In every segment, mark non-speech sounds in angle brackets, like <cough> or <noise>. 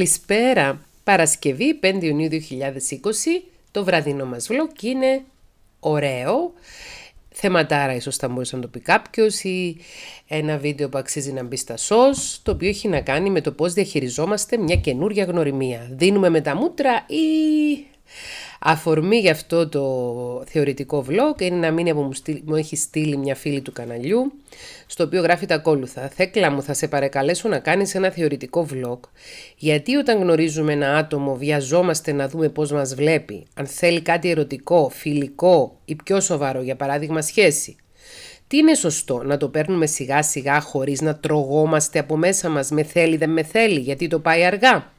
Καλησπέρα! Παρασκευή 5 Ιουνίου 2020, το βραδινό μας vlog είναι ωραίο. Θεματάρα ίσως θα μπορούσε να το πει κάποιος ή ένα βίντεο που αξίζει να μπει στα σως, το οποίο έχει να κάνει με το πώς διαχειριζόμαστε μια καινούρια γνωριμία. Δίνουμε με τα μούτρα ή Αφορμή για αυτό το θεωρητικό vlog είναι ένα μήνυμα που μου, έχει στείλει μια φίλη του καναλιού, στο οποίο γράφει τα ακόλουθα. Θέκλα μου, θα σε παρακαλέσω να κάνεις ένα θεωρητικό vlog, γιατί όταν γνωρίζουμε ένα άτομο βιαζόμαστε να δούμε πώς μας βλέπει, αν θέλει κάτι ερωτικό, φιλικό ή πιο σοβαρό, για παράδειγμα σχέση. Τι είναι σωστό να το παίρνουμε σιγά σιγά χωρίς να τρογόμαστε από μέσα μας με θέλει δεν με θέλει γιατί το πάει αργά.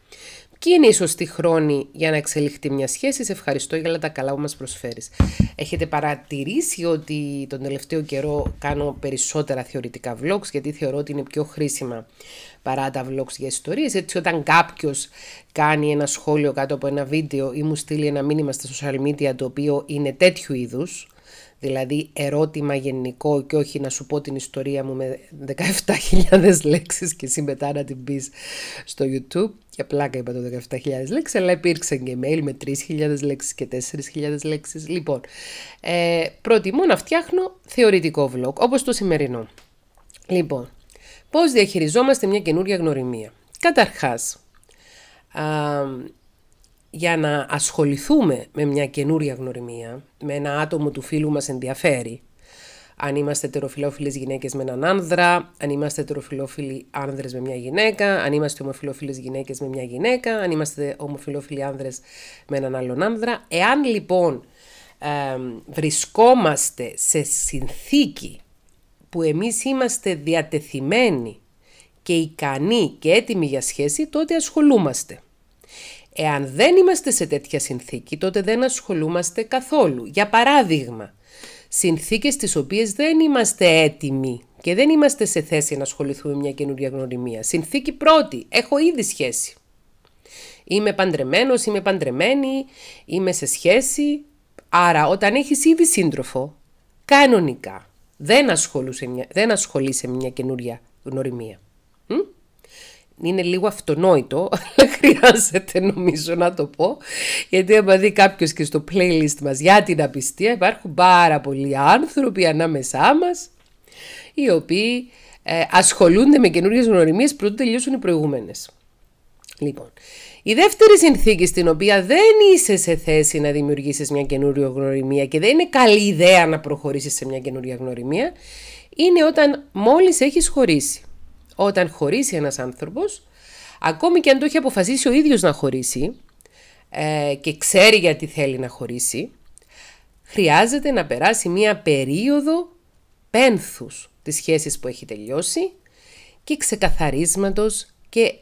Ποιοι είναι η σωστή χρόνη για να εξελιχθεί μια σχέση. Σε ευχαριστώ για όλα τα καλά που μας προσφέρεις. Έχετε παρατηρήσει ότι τον τελευταίο καιρό κάνω περισσότερα θεωρητικά vlogs γιατί θεωρώ ότι είναι πιο χρήσιμα παρά τα vlogs για ιστορίες. Έτσι όταν κάποιος κάνει ένα σχόλιο κάτω από ένα βίντεο ή μου στείλει ένα μήνυμα στα social media το οποίο είναι τέτοιου είδους δηλαδή ερώτημα γενικό και όχι να σου πω την ιστορία μου με 17.000 <laughs> λέξεις και εσύ μετά να την πεις στο YouTube. Για πλάκα είπα το 17.000 λέξεις, αλλά υπήρξε και mail με 3.000 λέξεις και 4.000 λέξεις. Λοιπόν, ε, προτιμώ να φτιάχνω θεωρητικό vlog, όπως το σημερινό. Λοιπόν, πώς διαχειριζόμαστε μια καινούργια γνωριμία. Καταρχάς, α, για να ασχοληθούμε με μια καινούρια γνωριμία, με ένα άτομο του φίλου μας ενδιαφέρει, αν είμαστε τεροφιλόφιλες γυναίκες με έναν άνδρα, αν είμαστε με μία γυναίκα, άνδρες με μια γυναίκα, αν είμαστε ομοφιλόφιλες γυναίκες με μια γυναίκα, αν είμαστε ομοφιλόφιλοι άνδρες με έναν άλλον άνδρα. Εάν λοιπόν βρισκόμαστε σε συνθήκη που εμείς είμαστε διατεθειμένοι και ικανοί και έτοιμοι για σχέση, τότε ασχολούμαστε. Εάν δεν είμαστε σε τέτοια συνθήκη, τότε δεν ασχολούμαστε καθόλου. Για παράδειγμα, συνθήκες τις οποίες δεν είμαστε έτοιμοι και δεν είμαστε σε θέση να ασχοληθούμε με μια καινούργια γνωριμία. Συνθήκη πρώτη, έχω ήδη σχέση. Είμαι παντρεμένος, είμαι παντρεμένη, είμαι σε σχέση. Άρα όταν έχεις ήδη σύντροφο, κανονικά δεν ασχολείσαι μια, μια καινούρια γνωριμία είναι λίγο αυτονόητο, <laughs> αλλά χρειάζεται νομίζω να το πω, γιατί άμα δει κάποιος και στο playlist μας για την απιστία υπάρχουν πάρα πολλοί άνθρωποι ανάμεσά μας, οι οποίοι ε, ασχολούνται με καινούριε γνωριμίες πριν τελειώσουν οι προηγούμενες. Λοιπόν, η δεύτερη συνθήκη στην οποία δεν είσαι σε θέση να δημιουργήσεις μια καινούρια γνωριμία και δεν είναι καλή ιδέα να προχωρήσεις σε μια καινούρια γνωριμία, είναι όταν μόλις έχεις χωρίσει. Όταν χωρίσει ένας άνθρωπος, ακόμη και αν το έχει αποφασίσει ο ίδιος να χωρίσει ε, και ξέρει γιατί θέλει να χωρίσει, χρειάζεται να περάσει μία περίοδο πένθους της σχέσης που έχει τελειώσει και ξεκαθαρίσματος και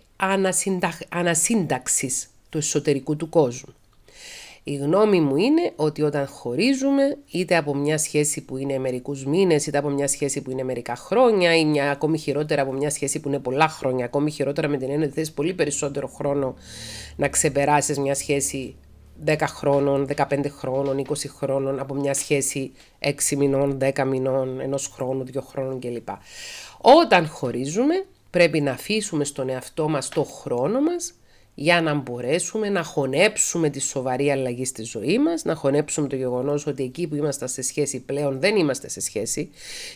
ανασύνταξης του εσωτερικού του κόσμου. Η γνώμη μου είναι ότι όταν χωρίζουμε, είτε από μια σχέση που είναι μερικούς μήνες, είτε από μια σχέση που είναι μερικά χρόνια, ή μια ακόμη χειρότερα από μια σχέση που είναι πολλά χρόνια, ακόμη χειρότερα με την έννοια ότι θες πολύ περισσότερο χρόνο να ξεπεράσεις μια σχέση 10 χρόνων, 15 χρόνων, 20 χρόνων, από μια σχέση 6 μηνών, 10 μηνών, ενός χρόνου, 2 χρόνων κλπ. Όταν χωρίζουμε, πρέπει να αφήσουμε στον εαυτό μας το χρόνο μας για να μπορέσουμε να χωνέψουμε τη σοβαρή αλλαγή στη ζωή μας, να χωνέψουμε το γεγονός ότι εκεί που είμαστε σε σχέση πλέον δεν είμαστε σε σχέση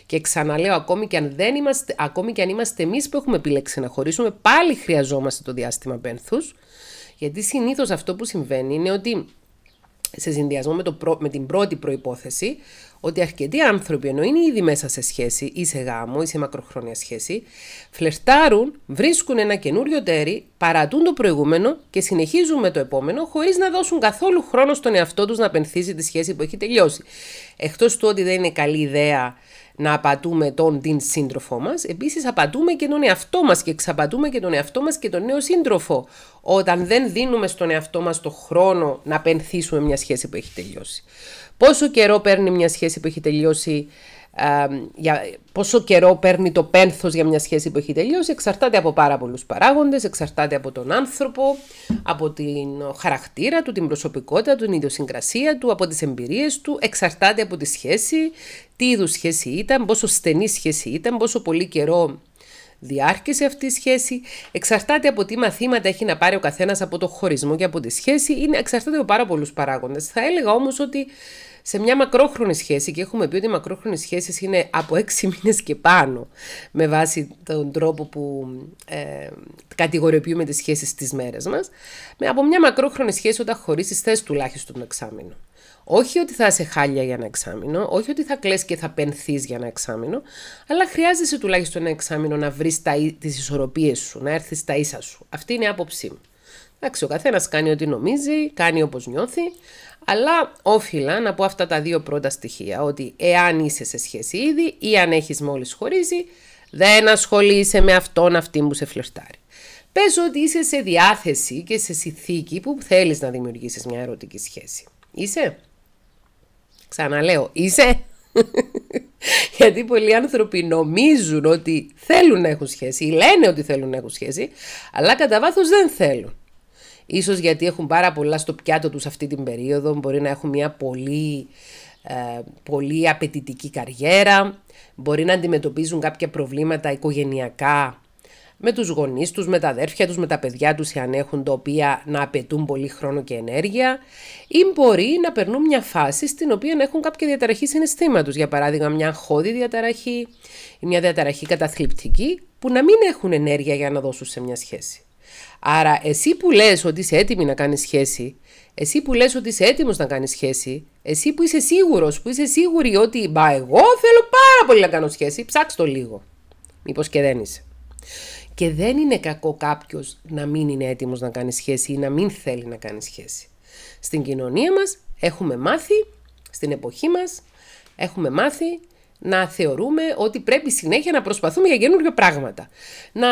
και ξαναλέω ακόμη και αν, δεν είμαστε, ακόμη και αν είμαστε εμείς που έχουμε επιλέξει να χωρίσουμε πάλι χρειαζόμαστε το διάστημα πένθους γιατί συνήθως αυτό που συμβαίνει είναι ότι σε συνδυασμό με, το με την πρώτη προϋπόθεση, ότι αρκετοί άνθρωποι, ενώ είναι ήδη μέσα σε σχέση ή σε γάμο ή σε μακροχρόνια σχέση, φλερτάρουν, βρίσκουν ένα καινούριο τέρι, παρατούν το προηγούμενο και συνεχίζουν με το επόμενο, χωρίς να δώσουν καθόλου χρόνο στον εαυτό τους να πενθύσει τη σχέση που έχει τελειώσει. Εκτός του ότι δεν είναι καλή ιδέα να απατούμε τον την σύντροφό μας, επίσης απατούμε και τον εαυτό μας και εξαπατούμε και τον εαυτό μας και τον νέο σύντροφο, όταν δεν δίνουμε στον εαυτό μας το χρόνο να πενθήσουμε μια σχέση που έχει τελειώσει. Πόσο καιρό παίρνει μια σχέση που έχει τελειώσει α, για πόσο καιρό παίρνει το πένθος για μια σχέση που έχει τελειώσει εξαρτάται από πάρα πολλούς παράγοντες, εξαρτάται από τον άνθρωπο, από την χαρακτήρα του, την προσωπικότητα του, την ιδιοσυγκρασία του, από τις εμπειρίες του, εξαρτάται από τη σχέση, τι είδους σχέση ήταν, πόσο στενή σχέση ήταν, πόσο πολύ καιρό διάρκεια αυτή η σχέση, εξαρτάται από τι μαθήματα έχει να πάρει ο καθένας από το χωρισμό και από τη σχέση, είναι εξαρτάται από πάρα πολλούς παράγοντες. Θα έλεγα όμως ότι σε μια μακρόχρονη σχέση και έχουμε πει ότι οι μακρόχρονες σχέσεις είναι από έξι <laughs> μήνες και πάνω με βάση τον τρόπο που ε, κατηγοριοποιούμε τις σχέσεις στις μέρες μας, με, από μια μακρόχρονη σχέση όταν χωρίσεις θες τουλάχιστον εξάμεινο. Όχι ότι θα είσαι χάλια για ένα εξάμεινο, όχι ότι θα κλαις και θα πενθείς για ένα εξάμεινο, αλλά χρειάζεσαι τουλάχιστον ένα εξάμεινο να βρεις τα, τις ισορροπίες σου, να έρθεις στα ίσα σου. Αυτή είναι η άποψή μου. Εντάξει, ο καθένας κάνει ό,τι νομίζει, κάνει όπως νιώθει. Αλλά όφιλα να πω αυτά τα δύο πρώτα στοιχεία, ότι εάν είσαι σε σχέση ήδη ή αν έχεις μόλις χωρίσει, δεν ασχολείσαι με αυτόν αυτή που σε φλερτάρει. Πες ότι είσαι σε διάθεση και σε συνθήκη που θέλεις να δημιουργήσεις μια ερωτική σχέση. Είσαι? Ξαναλέω, είσαι? <laughs> Γιατί πολλοί άνθρωποι νομίζουν ότι θέλουν να έχουν σχέση ή λένε ότι θέλουν να έχουν σχέση, αλλά κατά βάθος δεν θέλουν. Ίσως γιατί έχουν πάρα πολλά στο πιάτο τους αυτή την περίοδο, μπορεί να έχουν μια πολύ, ε, πολύ απαιτητική καριέρα, μπορεί να αντιμετωπίζουν κάποια προβλήματα οικογενειακά με τους γονείς τους, με τα αδέρφια τους, με τα παιδιά τους εάν έχουν τα οποία να απαιτούν πολύ χρόνο και ενέργεια ή μπορεί να περνούν μια φάση στην οποία να έχουν κάποια διαταραχή συναισθήματος, για παράδειγμα μια χώδη διαταραχή ή μια διαταραχή καταθλιπτική που να μην έχουν ενέργεια για να δώσουν σε μια σχέση. Άρα εσύ που λες ότι είσαι να κάνεις σχέση, εσύ που λες ότι είσαι έτοιμος να κάνεις σχέση, εσύ που είσαι σίγουρος, που είσαι σίγουρη ότι μπα εγώ θέλω πάρα πολύ να κάνω σχέση, ψάξ το λίγο. Μήπως και δεν είσαι. Και δεν είναι κακό κάποιος να μην είναι έτοιμος να κάνει σχέση ή να μην θέλει να κάνει σχέση. Στην κοινωνία μας έχουμε μάθει, στην εποχή μας έχουμε μάθει να θεωρούμε ότι πρέπει συνέχεια να προσπαθούμε για καινούργια πράγματα. Να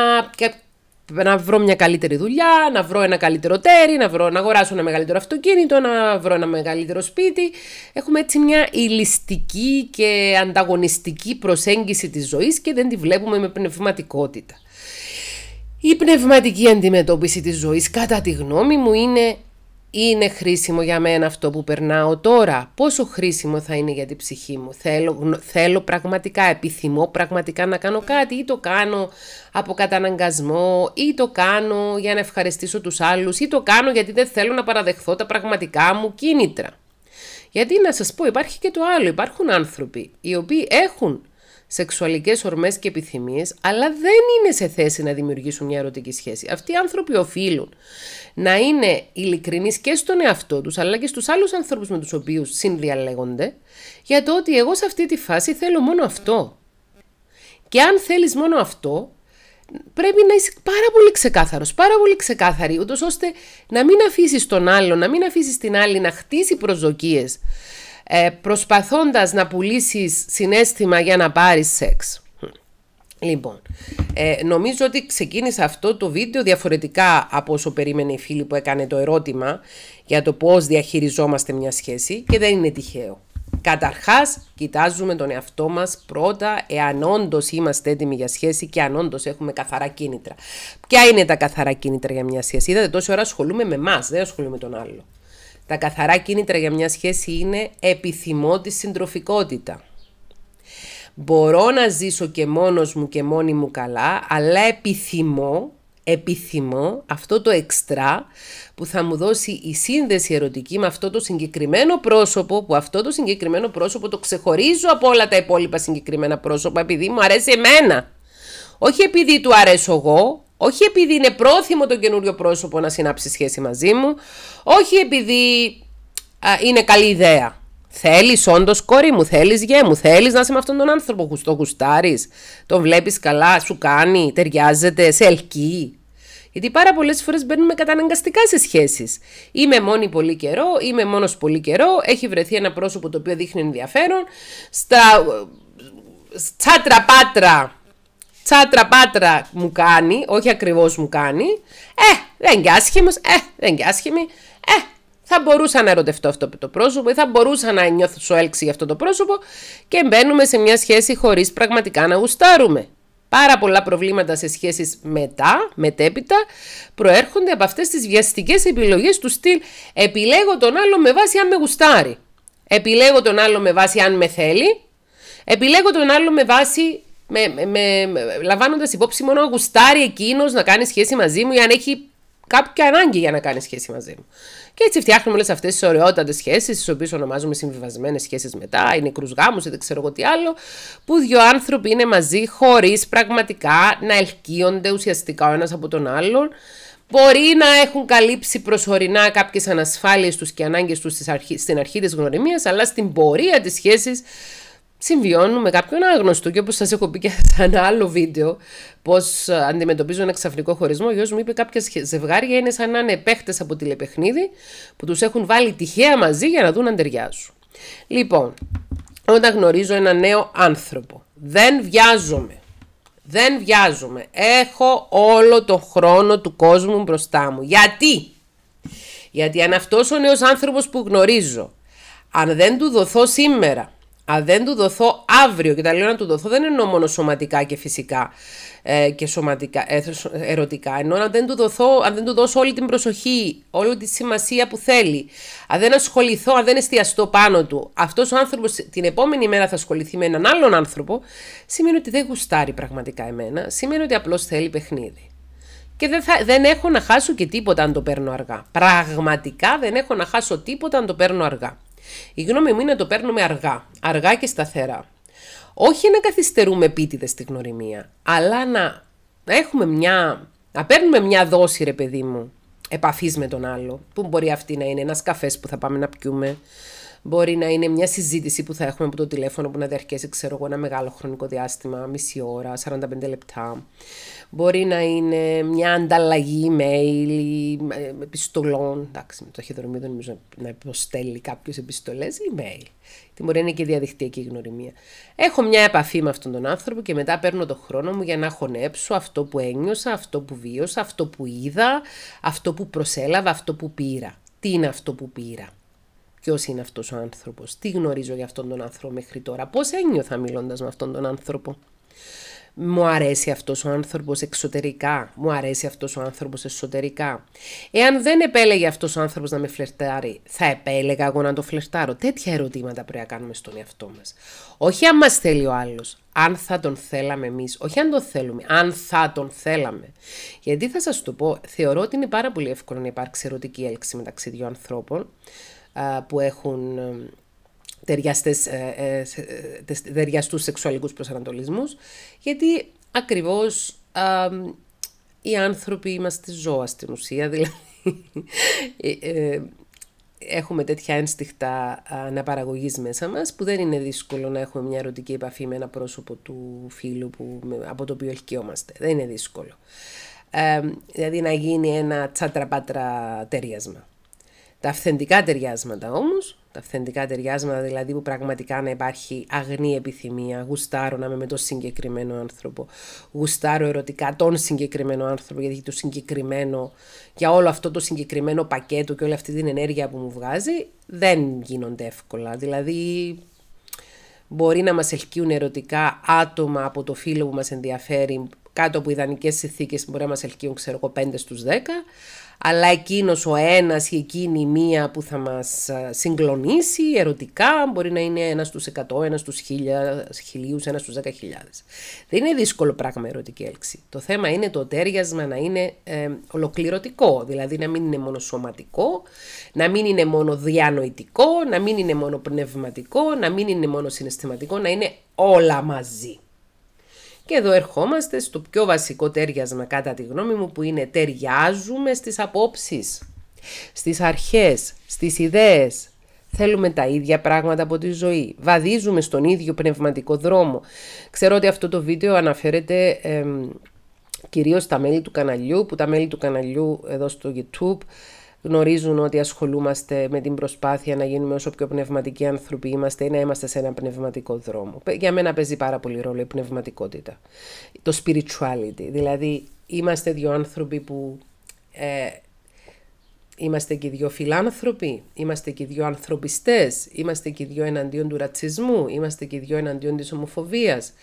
να βρω μια καλύτερη δουλειά, να βρω ένα καλύτερο τέρι, να, βρω, να αγοράσω ένα μεγαλύτερο αυτοκίνητο, να βρω ένα μεγαλύτερο σπίτι. Έχουμε έτσι μια ηλιστική και ανταγωνιστική προσέγγιση της ζωής και δεν τη βλέπουμε με πνευματικότητα. Η πνευματική αντιμετώπιση της ζωής κατά τη γνώμη μου είναι είναι χρήσιμο για μένα αυτό που περνάω τώρα, πόσο χρήσιμο θα είναι για την ψυχή μου, θέλω, θέλω πραγματικά, επιθυμώ πραγματικά να κάνω κάτι ή το κάνω από καταναγκασμό ή το κάνω για να ευχαριστήσω τους άλλους ή το κάνω γιατί δεν θέλω να παραδεχθώ τα πραγματικά μου κίνητρα. Γιατί να σας πω υπάρχει και το άλλο, υπάρχουν άνθρωποι οι οποίοι έχουν σεξουαλικές ορμές και επιθυμίες, αλλά δεν είναι σε θέση να δημιουργήσουν μια ερωτική σχέση. Αυτοί οι άνθρωποι οφείλουν να είναι ειλικρινείς και στον εαυτό τους, αλλά και στους άλλους ανθρώπους με τους οποίους συνδιαλέγονται, για το ότι εγώ σε αυτή τη φάση θέλω μόνο αυτό. Και αν θέλεις μόνο αυτό, πρέπει να είσαι πάρα πολύ ξεκάθαρος, πάρα πολύ ξεκάθαρη, ούτως ώστε να μην αφήσεις τον άλλο, να μην αφήσεις την άλλη να χτίσει προσδοκίες ε, προσπαθώντας να πουλήσεις συνέστημα για να πάρεις σεξ. Λοιπόν, ε, νομίζω ότι ξεκίνησε αυτό το βίντεο διαφορετικά από όσο περίμενε η φίλη που έκανε το ερώτημα για το πώς διαχειριζόμαστε μια σχέση και δεν είναι τυχαίο. Καταρχάς, κοιτάζουμε τον εαυτό μας πρώτα, εάν όντως είμαστε έτοιμοι για σχέση και αν όντως έχουμε καθαρά κίνητρα. Ποια είναι τα καθαρά κίνητρα για μια σχέση. Είδατε, τόση ώρα ασχολούμαι με εμάς, δεν ασχολούμαι με τον άλλο. Τα καθαρά κίνητρα για μια σχέση είναι επιθυμώ τη συντροφικότητα. Μπορώ να ζήσω και μόνος μου και μόνη μου καλά, αλλά επιθυμώ, επιθυμώ αυτό το εξτρά που θα μου δώσει η σύνδεση ερωτική με αυτό το συγκεκριμένο πρόσωπο, που αυτό το συγκεκριμένο πρόσωπο το ξεχωρίζω από όλα τα υπόλοιπα συγκεκριμένα πρόσωπα επειδή μου αρέσει εμένα. Όχι επειδή του αρέσω εγώ, όχι επειδή είναι πρόθυμο το καινούριο πρόσωπο να συνάψει σχέση μαζί μου, όχι επειδή α, είναι καλή ιδέα. Θέλεις όντως, κόρη μου, θέλεις γέ μου, θέλεις να είσαι με αυτόν τον άνθρωπο. Το γουστάρεις, τον βλέπεις καλά, σου κάνει, ταιριάζεται, σε ελκύει. Γιατί πάρα πολλές φορές μπαίνουμε καταναγκαστικά σε σχέσεις. Είμαι μόνη πολύ καιρό, είμαι μόνος πολύ καιρό, έχει βρεθεί ένα πρόσωπο το οποίο δείχνει ενδιαφέρον. Στα ε, τσάτρα πάτρα τσάτρα πάτρα μου κάνει, όχι ακριβώς μου κάνει, ε, δεν και άσχημος, ε, δεν και άσχημη, ε, θα μπορούσα να ερωτευτώ αυτό το πρόσωπο ή θα μπορούσα να νιώθω έλξη για αυτό το πρόσωπο και μπαίνουμε σε μια σχέση χωρίς πραγματικά να γουστάρουμε. Πάρα πολλά προβλήματα σε σχέσεις μετά, μετέπειτα, προέρχονται από αυτές τις βιαστικές επιλογές του στυλ «επιλέγω τον άλλο με βάση αν με γουστάρει», «επιλέγω τον άλλο με βάση αν με θέλει», «επιλέγω τον άλλο με βάση με, με, με, λαμβάνοντας υπόψη μόνο γουστάρει εκείνος να κάνει σχέση μαζί μου ή αν έχει κάποια ανάγκη για να κάνει σχέση μαζί μου. Και έτσι φτιάχνουμε όλες αυτές τις ωραιότατες σχέσεις, τις οποίες ονομάζουμε συμβιβασμένες σχέσεις μετά, ή νεκρούς γάμους, ή δεν ξέρω εγώ τι άλλο, που δύο άνθρωποι είναι μαζί χωρίς πραγματικά να ελκύονται ουσιαστικά ο ένας από τον άλλον. Μπορεί να έχουν καλύψει προσωρινά κάποιες ανασφάλειες τους και ανάγκες τους στην αρχή της γνωριμίας, αλλά στην πορεία της σχέσης συμβιώνουν με κάποιον άγνωστο. Και όπως σας έχω πει και <laughs> σε ένα άλλο βίντεο, πώς αντιμετωπίζω ένα ξαφνικό χωρισμό, ο γιος μου είπε κάποια ζευγάρια είναι σαν να είναι παίχτες από τηλεπαιχνίδι που τους έχουν βάλει τυχαία μαζί για να δουν αν ταιριάζουν. Λοιπόν, όταν γνωρίζω ένα νέο άνθρωπο, δεν βιάζομαι. Δεν βιάζομαι. Έχω όλο τον χρόνο του κόσμου μπροστά μου. Γιατί? Γιατί αν αυτός ο νέος άνθρωπος που γνωρίζω, αν δεν του δοθώ σήμερα αν δεν του δοθώ αύριο, και τα λέω να του δοθώ, δεν εννοώ μόνο σωματικά και φυσικά ε, και σωματικά, ε, ερωτικά. Εννοώ αν δεν, του δοθώ, αν δεν του δώσω όλη την προσοχή, όλη τη σημασία που θέλει, αν δεν ασχοληθώ, αν δεν εστιαστώ πάνω του, αυτός ο άνθρωπος την επόμενη μέρα θα ασχοληθεί με έναν άλλον άνθρωπο, σημαίνει ότι δεν γουστάρει πραγματικά εμένα, σημαίνει ότι απλώς θέλει παιχνίδι. Και δεν, θα, δεν έχω να χάσω και τίποτα αν το παίρνω αργά. Πραγματικά δεν έχω να χάσω τίποτα αν το παίρνω αργά. Η γνώμη μου είναι να το παίρνουμε αργά αργά και σταθερά. Όχι να καθυστερούμε επίτηδες τη γνωριμία, αλλά να, να έχουμε μια, να παίρνουμε μια δόση ρε παιδί μου, επαφής με τον άλλο, που μπορεί αυτή να είναι ένας καφές που θα πάμε να πιούμε, Μπορεί να είναι μια συζήτηση που θα έχουμε από το τηλέφωνο που να διαρκέσει, ξέρω εγώ, ένα μεγάλο χρονικό διάστημα, μισή ώρα, 45 λεπτά. Μπορεί να είναι μια ανταλλαγή email ή ε, επιστολών. Εντάξει, με το χειδρομείο δεν νομίζω να υποστέλει κάποιος επιστολές email. Τι μπορεί να είναι και διαδικτυακή γνωριμία. Έχω μια επαφή με αυτόν τον άνθρωπο και μετά παίρνω τον χρόνο μου για να χωνέψω αυτό που ένιωσα, αυτό που βίωσα, αυτό που είδα, αυτό που προσέλαβα, αυτό που πήρα. Τι είναι αυτό που πήρα. Ποιος είναι αυτός ο άνθρωπος, τι γνωρίζω για αυτόν τον άνθρωπο μέχρι τώρα, πώς ένιωθα μιλώντας με αυτόν τον άνθρωπο μου αρέσει αυτός ο άνθρωπος εξωτερικά, μου αρέσει αυτός ο άνθρωπος εσωτερικά. Εάν δεν επέλεγε αυτός ο άνθρωπος να με φλερτάρει, θα επέλεγα εγώ να το φλερτάρω. Τέτοια ερωτήματα πρέπει να κάνουμε στον εαυτό μας. Όχι αν μας θέλει ο άλλος, αν θα τον θέλαμε εμείς, όχι αν τον θέλουμε, αν θα τον θέλαμε. Γιατί θα σας το πω, θεωρώ ότι είναι πάρα πολύ εύκολο να υπάρξει ερωτική έλξη μεταξύ δύο ανθρώπων που έχουν ταιριαστές, ε, ε, ε ταιριαστούς σεξουαλικούς προσανατολισμούς, γιατί ακριβώς οι άνθρωποι είμαστε ζώα στην ουσία, δηλαδή ε, έχουμε τέτοια ενστιχτα αναπαραγωγής μέσα μας που δεν είναι δύσκολο να έχουμε μια ερωτική επαφή με ένα πρόσωπο του φίλου που, από το οποίο ελκυόμαστε. Δεν είναι δύσκολο. Ε, δηλαδή να γίνει ένα τσάτρα-πάτρα ταιριάσμα. Τα αυθεντικά ταιριάσματα όμως τα αυθεντικά ταιριάσματα, δηλαδή που πραγματικά να υπάρχει αγνή επιθυμία. Γουστάρω να είμαι με τον συγκεκριμένο άνθρωπο. Γουστάρω ερωτικά τον συγκεκριμένο άνθρωπο, γιατί το συγκεκριμένο, για όλο αυτό το συγκεκριμένο πακέτο και όλη αυτή την ενέργεια που μου βγάζει, δεν γίνονται εύκολα. Δηλαδή, μπορεί να μας ελκύουν ερωτικά άτομα από το φίλο που μας ενδιαφέρει, κάτω από ιδανικές συνθήκες μπορεί να μας ελκύουν, ξέρω εγώ, 5 στου 10, αλλά εκείνος ο ένας ή εκείνη η μία που θα μας ε, συγκλονίσει ερωτικά μπορεί να είναι ένας στους 100, ένας στους 1000, χιλίους, ένας στους 10.000. Δεν είναι δύσκολο πράγμα ερωτική έλξη. Το θέμα είναι το τέριασμα να είναι ε, ολοκληρωτικό, δηλαδή να μην είναι μόνο σωματικό, να μην είναι μόνο διανοητικό, να μην είναι μόνο πνευματικό, να μην είναι μόνο συναισθηματικό, να είναι όλα μαζί. Και εδώ ερχόμαστε στο πιο βασικό τέριασμα κατά τη γνώμη μου που είναι ταιριάζουμε στις απόψεις, στις αρχές, στις ιδέες. Θέλουμε τα ίδια πράγματα από τη ζωή. Βαδίζουμε στον ίδιο πνευματικό δρόμο. Ξέρω ότι αυτό το βίντεο αναφέρεται ε, κυρίως στα μέλη του καναλιού, που τα μέλη του καναλιού εδώ στο YouTube γνωρίζουν ότι ασχολούμαστε με την προσπάθεια να γίνουμε όσο πιο πνευματικοί άνθρωποι είμαστε ή να είμαστε σε έναν πνευματικό δρόμο. Για μένα παίζει πάρα πολύ ρόλο η να ειμαστε σε ενα πνευματικο δρομο για μενα παιζει παρα πολυ ρολο η πνευματικοτητα Το spirituality. Δηλαδή, είμαστε δύο άνθρωποι που ε, Είμαστε και οι δυο φιλάνθρωποι, είμαστε και οι δυο ανθρωπιστές, είμαστε και οι δυο εναντίον του ρατσισμού, είμαστε και οι δυο εναντίον της ομοφοβίας,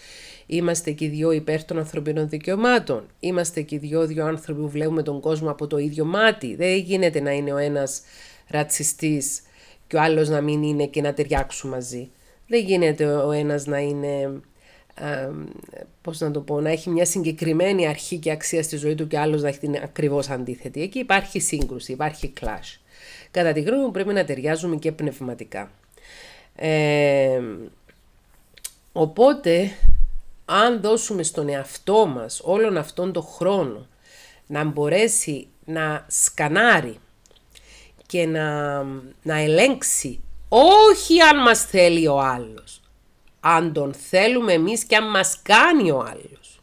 είμαστε και οι δυο υπέρ των ανθρωπίνων δικαιωμάτων, είμαστε και οι δυο δυο άνθρωποι που βλέπουμε τον κόσμο από το ίδιο μάτι. Δεν γίνεται να είναι ο ένας ρατσιστής και ο άλλος να μην είναι και να ταιριάξουν μαζί. Δεν γίνεται ο ένας να είναι Πώ πώς να το πω, να έχει μια συγκεκριμένη αρχή και αξία στη ζωή του και άλλος να έχει την ακριβώς αντίθετη. Εκεί υπάρχει σύγκρουση, υπάρχει clash. Κατά τη γνώμη μου πρέπει να ταιριάζουμε και πνευματικά. οπότε, αν δώσουμε στον εαυτό μας όλον αυτόν τον χρόνο να μπορέσει να σκανάρει και να, να ελέγξει όχι αν μας θέλει ο άλλος, αν τον θέλουμε εμείς και αν μας κάνει ο άλλος.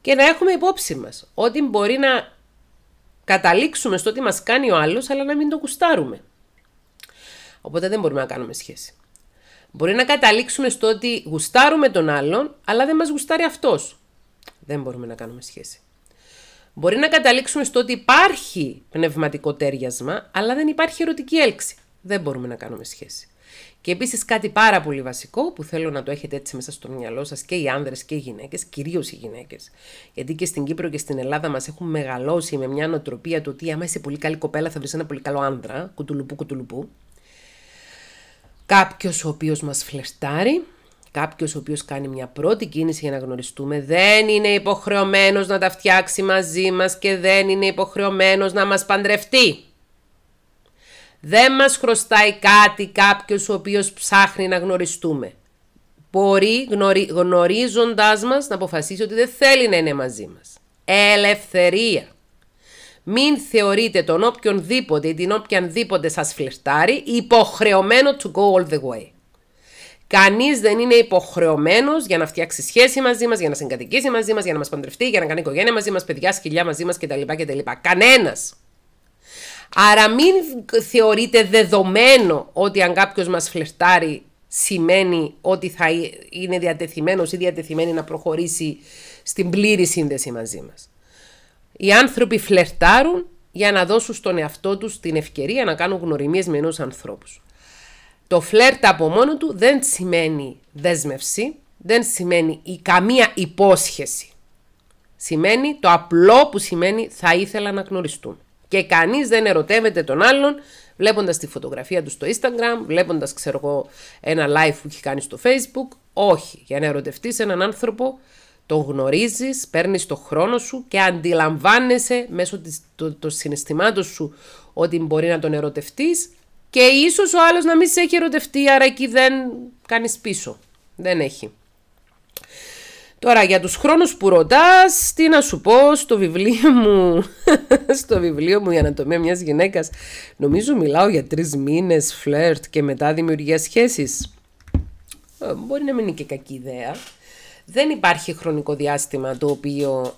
Και να έχουμε υπόψη μας ότι μπορεί να καταλήξουμε στο ότι μας κάνει ο άλλος αλλά να μην το κουστάρουμε. Οπότε δεν μπορούμε να κάνουμε σχέση. Μπορεί να καταλήξουμε στο ότι γουστάρουμε τον άλλον αλλά δεν μας γουστάρει αυτός. Δεν μπορούμε να κάνουμε σχέση. Μπορεί να καταλήξουμε στο ότι υπάρχει πνευματικό τέριασμα αλλά δεν υπάρχει ερωτική έλξη. Δεν μπορούμε να κάνουμε σχέση. Και επίσης κάτι πάρα πολύ βασικό που θέλω να το έχετε έτσι μέσα στο μυαλό σας και οι άνδρες και οι γυναίκες, κυρίως οι γυναίκες. Γιατί και στην Κύπρο και στην Ελλάδα μας έχουν μεγαλώσει με μια νοοτροπία το ότι άμα είσαι πολύ καλή κοπέλα θα βρεις ένα πολύ καλό άνδρα, κουτουλουπού κουτουλουπού. Κάποιος ο οποίος μας φλερτάρει, κάποιος ο οποίος κάνει μια πρώτη κίνηση για να γνωριστούμε δεν είναι υποχρεωμένος να τα φτιάξει μαζί μας και δεν είναι υποχρεωμένος να μας παντρευτεί. Δεν μας χρωστάει κάτι κάποιος ο οποίος ψάχνει να γνωριστούμε. Μπορεί γνωρι... γνωρίζοντάς μας να αποφασίσει ότι δεν θέλει να είναι μαζί μας. Ελευθερία. Μην θεωρείτε τον οποιονδήποτε ή την οποιανδήποτε σας φλερτάρει υποχρεωμένο to go all the way. Κανείς δεν είναι υποχρεωμένος για να φτιάξει σχέση μαζί μας, για να συγκατοικήσει μαζί μας, για να μας παντρευτεί, για να κάνει οικογένεια μαζί μας, παιδιά, σκυλιά μαζί μας κτλ. κτλ. Κανένας. Άρα μην θεωρείτε δεδομένο ότι αν κάποιος μας φλερτάρει σημαίνει ότι θα είναι διατεθειμένος ή διατεθειμένη να προχωρήσει στην πλήρη σύνδεση μαζί μας. Οι άνθρωποι φλερτάρουν για να δώσουν στον εαυτό τους την ευκαιρία να κάνουν γνωριμίες με ενός ανθρώπους. Το φλερτ από μόνο του δεν σημαίνει δέσμευση, δεν σημαίνει η καμία υπόσχεση. Σημαίνει το απλό που σημαίνει θα ήθελα να γνωριστούν. Και κανείς δεν ερωτεύεται τον άλλον βλέποντας τη φωτογραφία του στο Instagram, βλέποντας, ξέρω εγώ, ένα live που έχει κάνει στο Facebook. Όχι. Για να ερωτευτείς έναν άνθρωπο, τον γνωρίζεις, παίρνεις το χρόνο σου και αντιλαμβάνεσαι μέσω των συναισθημάτων σου ότι μπορεί να τον ερωτευτείς και ίσως ο άλλος να μην σε έχει ερωτευτεί, άρα εκεί δεν κάνεις πίσω. Δεν έχει. Τώρα για τους χρόνους που ρωτάς, τι να σου πω στο βιβλίο μου, <laughs> στο βιβλίο μου η ανατομία μιας γυναίκας. Νομίζω μιλάω για τρεις μήνες φλερτ και μετά δημιουργία σχέσης. Ε, μπορεί να μην είναι και κακή ιδέα. Δεν υπάρχει χρονικό διάστημα το οποίο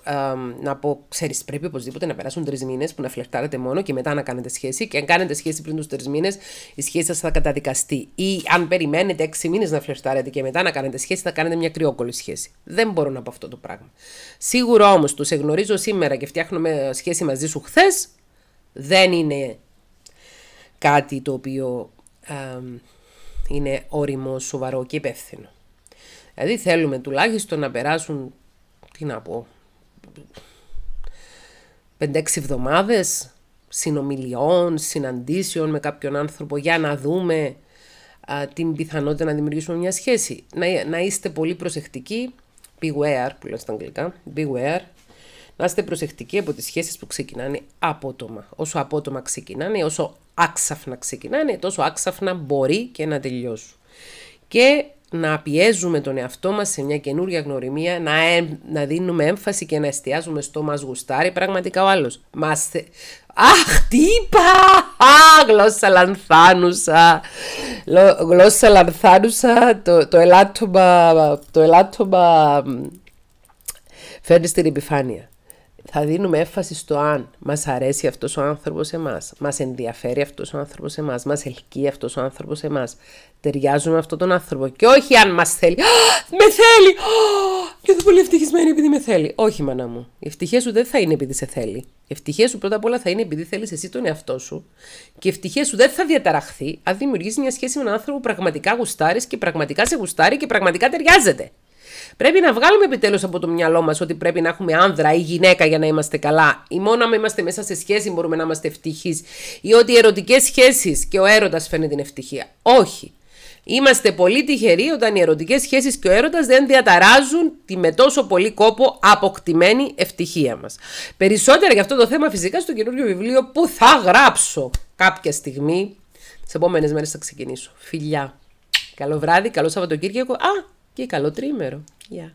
να πω, ξέρεις, πρέπει οπωσδήποτε να περάσουν τρεις μήνες που να φλερτάρετε μόνο και μετά να κάνετε σχέση. Και αν κάνετε σχέση πριν τους τρεις μήνες, η σχέση σας θα καταδικαστεί. Ή αν περιμένετε έξι μήνες να φλερτάρετε και μετά να κάνετε σχέση, θα κάνετε μια κρυόκολη σχέση. Δεν μπορώ να πω αυτό το πράγμα. Σίγουρα όμως το σε γνωρίζω σήμερα και φτιάχνω σχέση μαζί σου χθες, δεν είναι κάτι το οποίο είναι όριμο, σοβαρό και υπεύθυνο. Δηλαδή θέλουμε τουλάχιστον να περάσουν, τι να πω, 5-6 εβδομάδες συνομιλιών, συναντήσεων με κάποιον άνθρωπο για να δούμε την πιθανότητα να δημιουργήσουμε μια σχέση. Να, να είστε πολύ προσεκτικοί, beware που λέω στα αγγλικά, beware, να είστε προσεκτικοί από τις σχέσεις που ξεκινάνε απότομα. Όσο απότομα ξεκινάνε, όσο άξαφνα ξεκινάνε, τόσο άξαφνα μπορεί και να τελειώσουν. Και να πιέζουμε τον εαυτό μας σε μια καινούργια γνωριμία, ε, να, δίνουμε έμφαση και να εστιάζουμε στο μας γουστάρει πραγματικά ο άλλος. Μας... Αχ, τι είπα! γλώσσα λανθάνουσα! Γλώσσα λανθάνουσα, το, το ελάττωμα, το ελάττωμα φέρνει στην επιφάνεια. Θα δίνουμε έμφαση στο αν μας αρέσει αυτός ο άνθρωπος εμάς. Μας ενδιαφέρει αυτός ο άνθρωπος εμάς, μας ελκύει αυτός ο άνθρωπος εμάς ταιριάζουμε με αυτόν τον άνθρωπο. Και όχι αν μας θέλει. Με θέλει! και Νιώθω πολύ ευτυχισμένη επειδή με θέλει. Όχι, μάνα μου. Η ευτυχία σου δεν θα είναι επειδή σε θέλει. Η ευτυχία σου πρώτα απ' όλα θα είναι επειδή θέλεις εσύ τον εαυτό σου. Και η ευτυχία σου δεν θα διαταραχθεί αν δημιουργήσει μια σχέση με έναν άνθρωπο που πραγματικά γουστάρεις και πραγματικά σε γουστάρει και πραγματικά ταιριάζεται. Πρέπει να βγάλουμε επιτέλους από το μυαλό μας ότι πρέπει να έχουμε άνδρα ή γυναίκα για να είμαστε καλά. Ή μόνο αν είμαστε μέσα σε σχέση μπορούμε να είμαστε ευτυχείς. Ή ότι οι ερωτικές σχέσεις και ο έρωτας φαίνεται την ευτυχία. Όχι. Είμαστε πολύ τυχεροί όταν οι ερωτικές σχέσεις και ο έρωτας δεν διαταράζουν τη με τόσο πολύ κόπο αποκτημένη ευτυχία μας. Περισσότερα για αυτό το θέμα φυσικά στο καινούργιο βιβλίο που θα γράψω κάποια στιγμή. Τις επόμενες μέρες θα ξεκινήσω. Φιλιά. Καλό βράδυ, καλό Σαββατοκύριακο. Α, και καλό τρίμερο. Γεια.